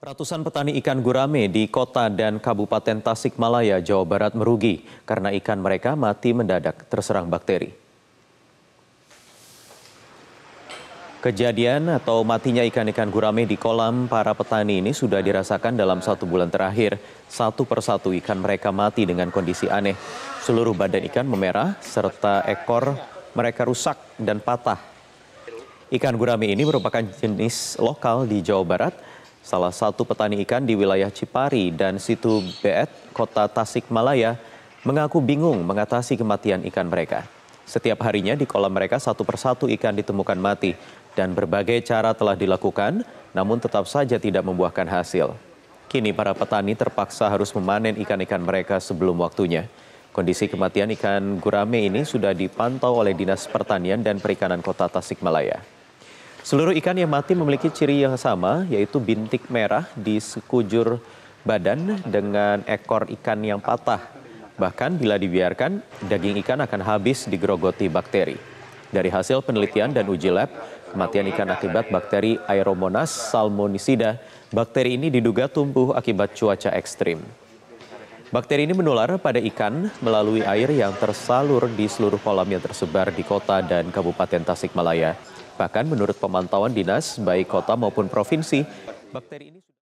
Ratusan petani ikan gurame di kota dan kabupaten Tasikmalaya, Jawa Barat merugi karena ikan mereka mati mendadak terserang bakteri. Kejadian atau matinya ikan-ikan gurame di kolam para petani ini sudah dirasakan dalam satu bulan terakhir. Satu persatu ikan mereka mati dengan kondisi aneh. Seluruh badan ikan memerah serta ekor mereka rusak dan patah. Ikan gurame ini merupakan jenis lokal di Jawa Barat Salah satu petani ikan di wilayah Cipari dan Situ Beet, kota Tasikmalaya, mengaku bingung mengatasi kematian ikan mereka. Setiap harinya di kolam mereka satu persatu ikan ditemukan mati dan berbagai cara telah dilakukan namun tetap saja tidak membuahkan hasil. Kini para petani terpaksa harus memanen ikan-ikan mereka sebelum waktunya. Kondisi kematian ikan gurame ini sudah dipantau oleh Dinas Pertanian dan Perikanan Kota Tasikmalaya. Seluruh ikan yang mati memiliki ciri yang sama, yaitu bintik merah di sekujur badan dengan ekor ikan yang patah. Bahkan bila dibiarkan, daging ikan akan habis digerogoti bakteri. Dari hasil penelitian dan uji lab, kematian ikan akibat bakteri Aeromonas salmonisida, bakteri ini diduga tumbuh akibat cuaca ekstrim. Bakteri ini menular pada ikan melalui air yang tersalur di seluruh kolam yang tersebar di kota dan kabupaten Tasikmalaya. Bahkan menurut pemantauan dinas, baik kota maupun provinsi, bakteri ini...